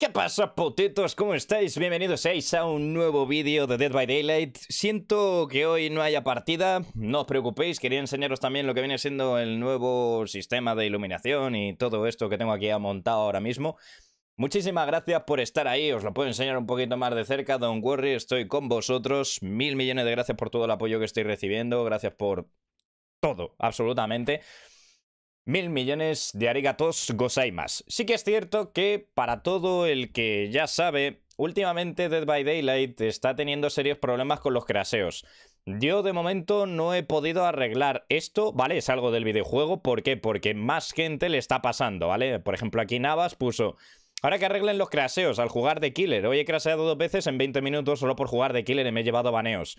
¿Qué pasa, potitos? ¿Cómo estáis? Bienvenidos a un nuevo vídeo de Dead by Daylight. Siento que hoy no haya partida, no os preocupéis, quería enseñaros también lo que viene siendo el nuevo sistema de iluminación y todo esto que tengo aquí montado ahora mismo. Muchísimas gracias por estar ahí, os lo puedo enseñar un poquito más de cerca, Don worry, estoy con vosotros. Mil millones de gracias por todo el apoyo que estoy recibiendo, gracias por todo, absolutamente mil millones de arigatos gozaimas. Sí que es cierto que para todo el que ya sabe, últimamente Dead by Daylight está teniendo serios problemas con los craseos. Yo de momento no he podido arreglar esto, ¿vale? Es algo del videojuego, ¿por qué? Porque más gente le está pasando, ¿vale? Por ejemplo aquí Navas puso... Ahora que arreglen los craseos al jugar de killer. Hoy he craseado dos veces en 20 minutos solo por jugar de killer y me he llevado baneos.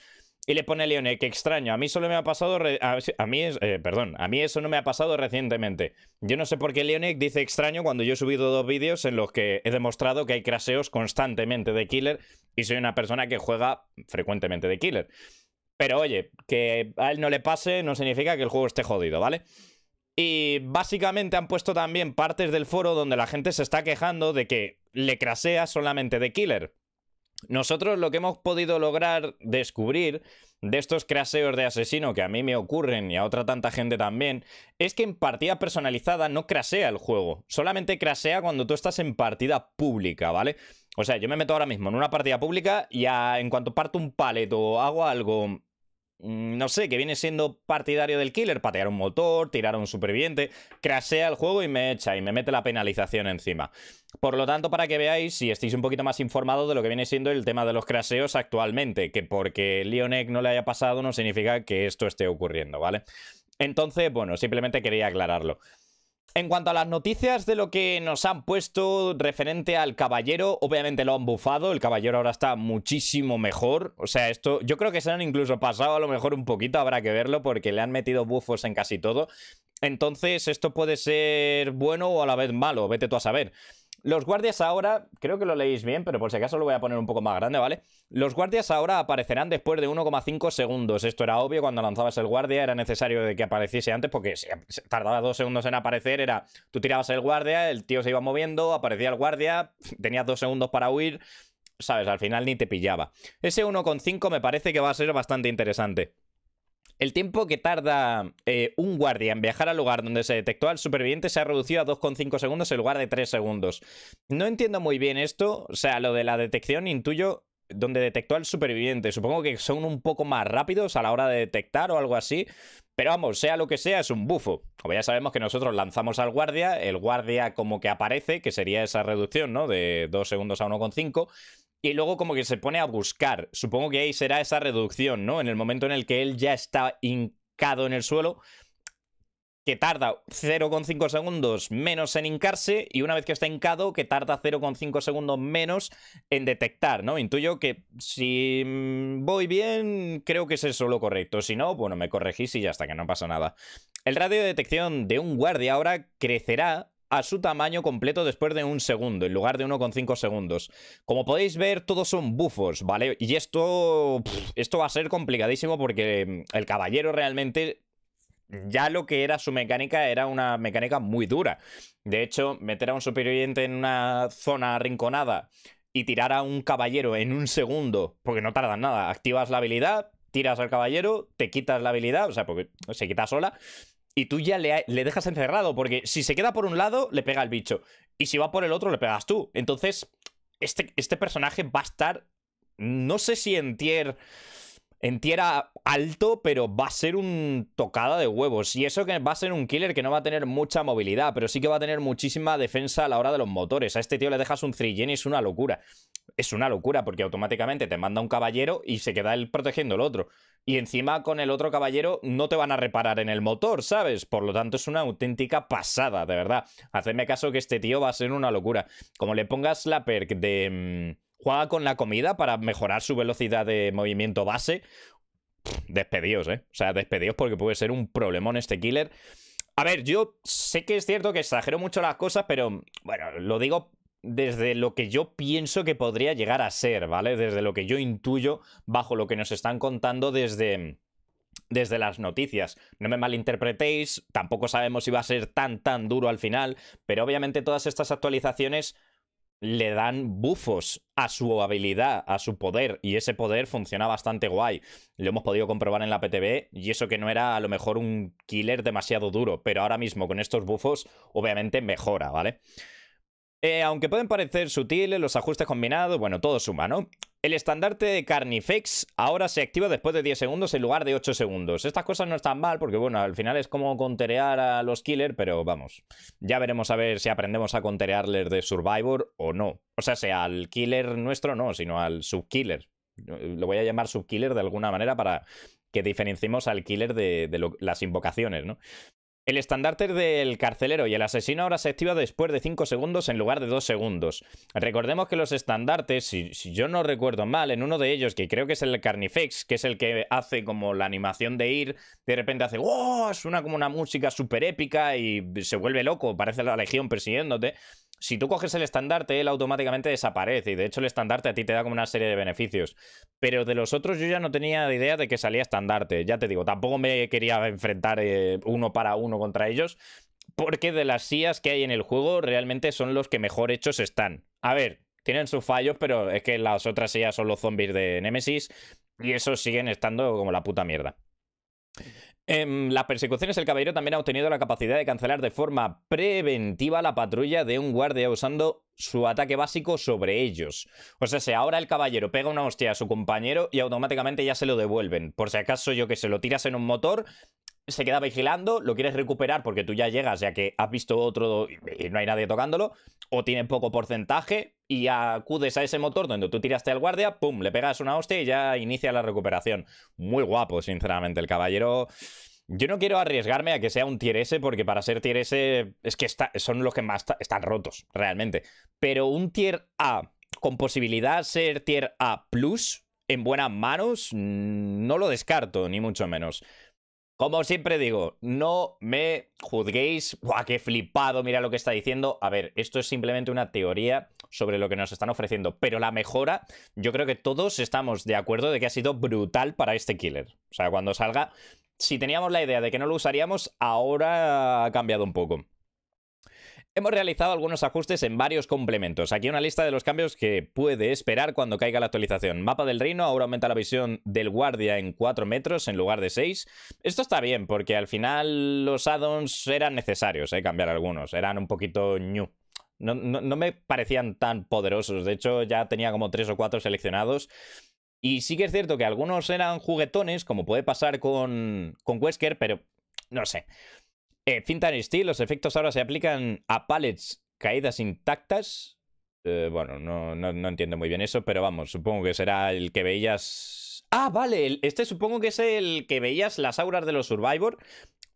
Y le pone Leone, extraño, a mí solo me ha pasado... A, mí eh, perdón, a mí eso no me ha pasado recientemente. Yo no sé por qué Leone dice extraño cuando yo he subido dos vídeos en los que he demostrado que hay craseos constantemente de Killer y soy una persona que juega frecuentemente de Killer. Pero oye, que a él no le pase no significa que el juego esté jodido, ¿vale? Y básicamente han puesto también partes del foro donde la gente se está quejando de que le crasea solamente de Killer. Nosotros lo que hemos podido lograr descubrir de estos craseos de asesino que a mí me ocurren y a otra tanta gente también, es que en partida personalizada no crasea el juego, solamente crasea cuando tú estás en partida pública, ¿vale? O sea, yo me meto ahora mismo en una partida pública y en cuanto parto un palet o hago algo Mm, no sé, que viene siendo partidario del killer, patear un motor, tirar a un superviviente, crasea el juego y me echa y me mete la penalización encima. Por lo tanto, para que veáis, si estáis un poquito más informados de lo que viene siendo el tema de los craseos actualmente, que porque Leonek no le haya pasado no significa que esto esté ocurriendo, ¿vale? Entonces, bueno, simplemente quería aclararlo. En cuanto a las noticias de lo que nos han puesto referente al caballero, obviamente lo han bufado, el caballero ahora está muchísimo mejor, o sea, esto yo creo que se han incluso pasado a lo mejor un poquito, habrá que verlo porque le han metido bufos en casi todo, entonces esto puede ser bueno o a la vez malo, vete tú a saber. Los guardias ahora, creo que lo leéis bien, pero por si acaso lo voy a poner un poco más grande, ¿vale? Los guardias ahora aparecerán después de 1,5 segundos. Esto era obvio cuando lanzabas el guardia, era necesario que apareciese antes porque si tardaba dos segundos en aparecer, era tú tirabas el guardia, el tío se iba moviendo, aparecía el guardia, tenías dos segundos para huir, sabes, al final ni te pillaba. Ese 1,5 me parece que va a ser bastante interesante. El tiempo que tarda eh, un guardia en viajar al lugar donde se detectó al superviviente se ha reducido a 2,5 segundos en lugar de 3 segundos. No entiendo muy bien esto, o sea, lo de la detección intuyo donde detectó al superviviente. Supongo que son un poco más rápidos a la hora de detectar o algo así. Pero vamos, sea lo que sea, es un bufo. Como ya sabemos que nosotros lanzamos al guardia, el guardia como que aparece, que sería esa reducción, ¿no? De 2 segundos a 1,5 y luego como que se pone a buscar. Supongo que ahí será esa reducción, ¿no? En el momento en el que él ya está hincado en el suelo, que tarda 0,5 segundos menos en hincarse y una vez que está hincado, que tarda 0,5 segundos menos en detectar, ¿no? Intuyo que si voy bien, creo que es eso lo correcto. Si no, bueno, me corregís y ya está, que no pasa nada. El radio de detección de un guardia ahora crecerá a su tamaño completo después de un segundo, en lugar de 1,5 segundos. Como podéis ver, todos son bufos, ¿vale? Y esto, esto va a ser complicadísimo porque mm, el caballero realmente ya lo que era su mecánica era una mecánica muy dura. De hecho, meter a un superviviente en una zona arrinconada y tirar a un caballero en un segundo, porque no tardan nada, activas la habilidad, tiras al caballero, te quitas la habilidad, o sea, porque se quita sola, y tú ya le, dejas encerrado, porque si se queda por un lado, le pega el bicho, y si va por el otro, le pegas tú. Entonces, este, este personaje va a estar, no sé si en tier en tierra alto, pero va a ser un tocada de huevos. Y eso que va a ser un killer que no va a tener mucha movilidad, pero sí que va a tener muchísima defensa a la hora de los motores. A este tío le dejas un 3 y es una locura. Es una locura porque automáticamente te manda un caballero y se queda él protegiendo el otro. Y encima con el otro caballero no te van a reparar en el motor, ¿sabes? Por lo tanto es una auténtica pasada, de verdad. Hacedme caso que este tío va a ser una locura. Como le pongas la perk de... Mm, Juega con la comida para mejorar su velocidad de movimiento base. despedidos, ¿eh? O sea, despedidos porque puede ser un problemón este killer. A ver, yo sé que es cierto que exagero mucho las cosas, pero bueno, lo digo desde lo que yo pienso que podría llegar a ser, ¿vale? Desde lo que yo intuyo, bajo lo que nos están contando desde desde las noticias. No me malinterpretéis, tampoco sabemos si va a ser tan tan duro al final, pero obviamente todas estas actualizaciones le dan bufos a su habilidad, a su poder, y ese poder funciona bastante guay. Lo hemos podido comprobar en la PTB, y eso que no era a lo mejor un killer demasiado duro, pero ahora mismo con estos bufos obviamente mejora, ¿vale? vale eh, aunque pueden parecer sutiles los ajustes combinados, bueno, todo suma, ¿no? El estandarte de Carnifex ahora se activa después de 10 segundos en lugar de 8 segundos. Estas cosas no están mal porque, bueno, al final es como conterear a los killers, pero vamos, ya veremos a ver si aprendemos a conterearles de Survivor o no. O sea, sea al killer nuestro no, sino al subkiller. Lo voy a llamar subkiller de alguna manera para que diferenciemos al killer de, las invocaciones, ¿no? El estandarte del carcelero y el asesino ahora se activa después de 5 segundos en lugar de 2 segundos. Recordemos que los estandartes, si, yo no recuerdo mal, en uno de ellos, que creo que es el Carnifex, que es el que hace como la animación de ir, de repente hace ¡Wow! Suena como una música súper épica y se vuelve loco, parece la legión persiguiéndote si tú coges el estandarte, él automáticamente desaparece. Y de hecho, el estandarte a ti te da como una serie de beneficios. Pero de los otros yo ya no tenía idea de que salía estandarte. Ya te digo, tampoco me quería enfrentar eh, uno para uno contra ellos. Porque de las sillas que hay en el juego, realmente son los que mejor hechos están. A ver, tienen sus fallos, pero es que las otras sillas son los zombies de Nemesis. Y esos siguen estando como la puta mierda. En em, las persecuciones, el caballero también ha obtenido la capacidad de cancelar de forma preventiva la patrulla de un guardia usando su ataque básico sobre ellos. O sea, si ahora el caballero pega una hostia a su compañero y automáticamente ya se lo devuelven. Por si acaso yo que se lo tiras en un motor, se queda vigilando, lo quieres recuperar porque tú ya llegas, ya que has visto otro y no hay nadie tocándolo, o tiene poco porcentaje y acudes a ese motor donde tú tiraste al guardia, pum, le pegas una hostia y ya inicia la recuperación. Muy guapo, sinceramente, el caballero... Yo no quiero arriesgarme a que sea un tier S, porque para ser tier S es que son los que más están rotos, realmente. Pero un tier A con posibilidad de ser tier A plus, en buenas manos, mm, no lo descarto, ni mucho menos. Como siempre digo, no me juzguéis. ¡Buah, qué flipado! Mira lo que está diciendo. A ver, esto es simplemente una teoría sobre lo que nos están ofreciendo. Pero la mejora, yo creo que todos estamos de acuerdo de que ha sido brutal para este killer. O sea, cuando salga, si teníamos la idea de que no lo usaríamos, ahora ha cambiado un poco hemos realizado algunos ajustes en varios complementos. Aquí una lista de los cambios que puede esperar cuando caiga la actualización. Mapa del reino, ahora aumenta la visión del guardia en 4 metros en lugar de 6. Esto está bien, porque al final los addons eran necesarios, ¿eh? cambiar algunos, eran un poquito ñu. No, me parecían tan poderosos, de hecho ya tenía como 3 o 4 seleccionados. Y sí que es cierto que algunos eran juguetones, como puede pasar con, con Wesker, pero no sé. Eh, Steel, los efectos ahora se aplican a palets caídas intactas. Eh, bueno, no, no, entiendo muy bien eso, pero vamos, supongo que será el que veías... Ah, vale, este supongo que es el que veías las auras de los Survivor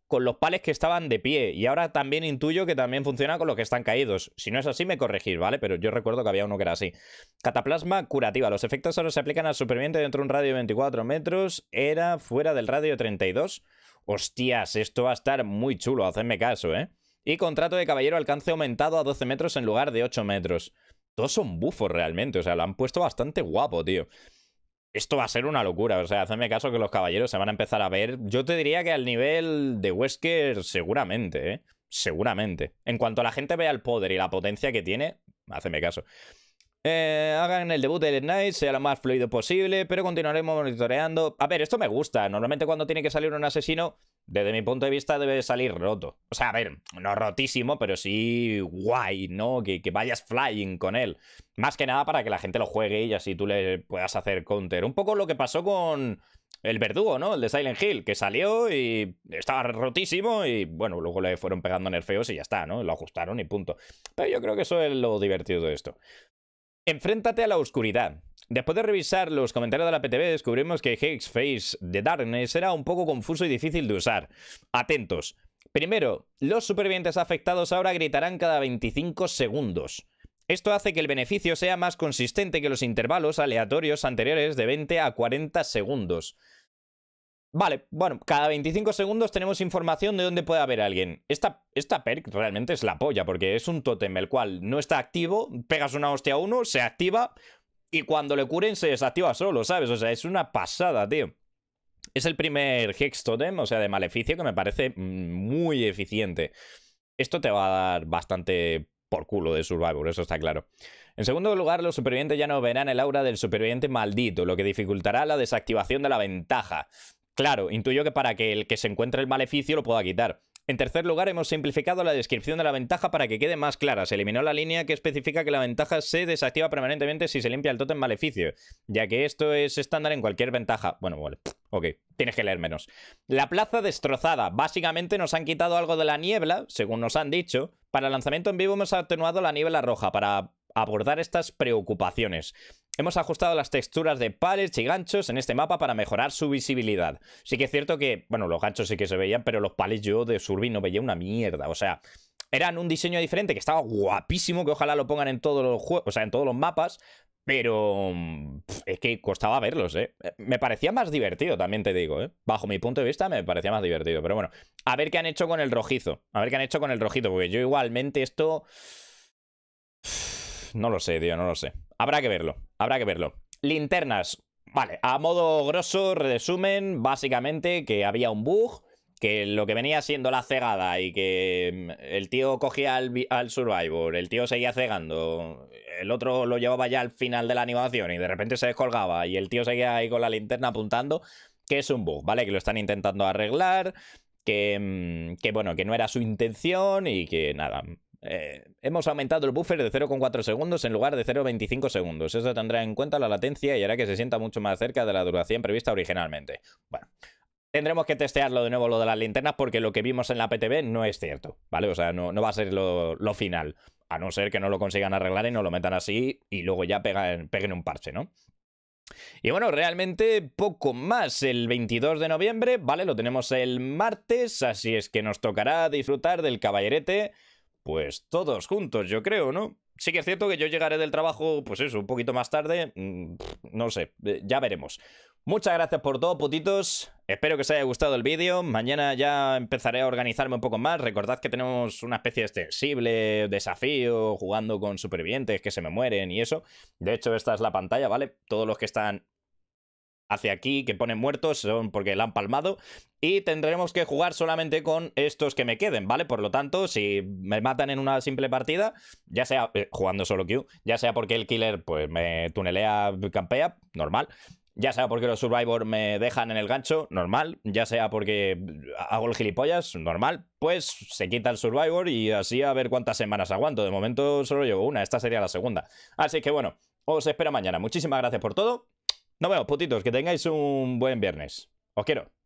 con los palets que estaban de pie. Y ahora también intuyo que también funciona con los que están caídos. Si no es así, me corregís, ¿vale? Pero yo recuerdo que había uno que era así. Cataplasma curativa. Los efectos ahora se aplican al superviviente dentro de un radio de 24 metros. Era fuera del radio 32. Hostias, esto va a estar muy chulo, hacedme caso, ¿eh? Y contrato de caballero alcance aumentado a 12 metros en lugar de 8 metros. Todos son bufos realmente, o sea, lo han puesto bastante guapo, tío. Esto va a ser una locura, o sea, hacedme caso que los caballeros se van a empezar a ver. Yo te diría que al nivel de Wesker, seguramente, ¿eh? Seguramente. En cuanto la gente vea el poder y la potencia que tiene, hacedme caso. Eh, hagan el debut de del Night, sea lo más fluido posible, pero continuaremos monitoreando. A ver, esto me gusta. Normalmente cuando tiene que salir un asesino, desde mi punto de vista debe salir roto. O sea, a ver, no rotísimo, pero sí guay, ¿no? Que, que vayas flying con él. Más que nada para que la gente lo juegue y así tú le puedas hacer counter. Un poco lo que pasó con el verdugo, ¿no? El de Silent Hill, que salió y estaba rotísimo y bueno, luego le fueron pegando nerfeos y ya está, ¿no? Lo ajustaron y punto. Pero yo creo que eso es lo divertido de esto. Enfréntate a la oscuridad. Después de revisar los comentarios de la PTB, descubrimos que Face de Darkness era un poco confuso y difícil de usar. Atentos. Primero, los supervivientes afectados ahora gritarán cada 25 segundos. Esto hace que el beneficio sea más consistente que los intervalos aleatorios anteriores de 20 a 40 segundos. Vale, bueno, cada 25 segundos tenemos información de dónde puede haber alguien. Esta, esta perk realmente es la polla, porque es un tótem el cual no está activo, pegas una hostia a uno, se activa, y cuando le curen se desactiva solo, ¿sabes? O sea, es una pasada, tío. Es el primer Hex Totem, o sea, de maleficio, que me parece mm, muy eficiente. Esto te va a dar bastante por culo de survival, eso está claro. En segundo lugar, los supervivientes ya no verán el aura del superviviente maldito, lo que dificultará la desactivación de la ventaja. Claro, intuyo que para que el que se encuentre el maleficio lo pueda quitar. En tercer lugar, hemos simplificado la descripción de la ventaja para que quede más clara. Se eliminó la línea que especifica que la ventaja se desactiva permanentemente si se limpia el tótem maleficio, ya que esto es estándar en cualquier ventaja. Bueno, vale. Ok, tienes que leer menos. La plaza destrozada. Básicamente nos han quitado algo de la niebla, según nos han dicho. Para el lanzamiento en vivo hemos atenuado la niebla roja para abordar estas preocupaciones. Hemos ajustado las texturas de palets y ganchos en este mapa para mejorar su visibilidad. Sí que es cierto que, bueno, los ganchos sí que se veían, pero los palets yo de Surby no veía una mierda. O sea, eran un diseño diferente que estaba guapísimo, que ojalá lo pongan en todos los juegos, o sea, en todos los mapas, pero es que costaba verlos, ¿eh? ¿eh? Me parecía más divertido, también te digo, ¿eh? Bajo mi punto de vista me parecía más divertido, pero bueno, a ver qué han hecho con el rojizo, a ver qué han hecho con el rojizo, porque yo igualmente esto... No lo sé, tío, no lo sé. Habrá que verlo, habrá que verlo. Linternas. Vale, a modo grosso, resumen, básicamente que había un bug, que lo que venía siendo la cegada y que mm, el tío cogía al, Survivor, el tío seguía cegando, el otro lo llevaba ya al final de la animación y de repente se descolgaba y el tío seguía ahí con la linterna apuntando, que es un bug, ¿vale? Que lo están intentando arreglar, que, mm, que bueno, que no era su intención y que nada, eh, hemos aumentado el buffer de 0,4 segundos en lugar de 0,25 segundos. Eso tendrá en cuenta la latencia y hará que se sienta mucho más cerca de la duración prevista originalmente. Bueno, tendremos que testearlo de nuevo lo de las linternas porque lo que vimos en la PTB no es cierto, ¿vale? O sea, no, no va a ser lo, lo, final, a no ser que no lo consigan arreglar y no lo metan así y luego ya peguen un parche, ¿no? Y bueno, realmente poco más. El 22 de noviembre, ¿vale? Lo tenemos el martes, así es que nos tocará disfrutar del caballerete pues todos juntos, yo creo, ¿no? Sí que es cierto que yo llegaré del trabajo, pues eso, un poquito más tarde. Mm, no sé, eh, ya veremos. Muchas gracias por todo, putitos. Espero que os haya gustado el vídeo. Mañana ya empezaré a organizarme un poco más. Recordad que tenemos una especie de extensible desafío jugando con supervivientes que se me mueren y eso. De hecho, esta es la pantalla, ¿vale? Todos los que están hacia aquí que ponen muertos son porque la han palmado. Y tendremos que jugar solamente con estos que me queden, ¿vale? Por lo tanto, si me matan en una simple partida, ya sea eh, jugando solo Q, ya sea porque el killer pues me tunelea, campea, normal. Ya sea porque los survivors me dejan en el gancho, normal. Ya sea porque hago el gilipollas, normal. Pues se quita el Survivor y así a ver cuántas semanas aguanto. De momento solo llevo una, esta sería la segunda. Así que bueno, os espero mañana. Muchísimas gracias por todo no, vemos, putitos. Que tengáis un buen viernes. Os quiero.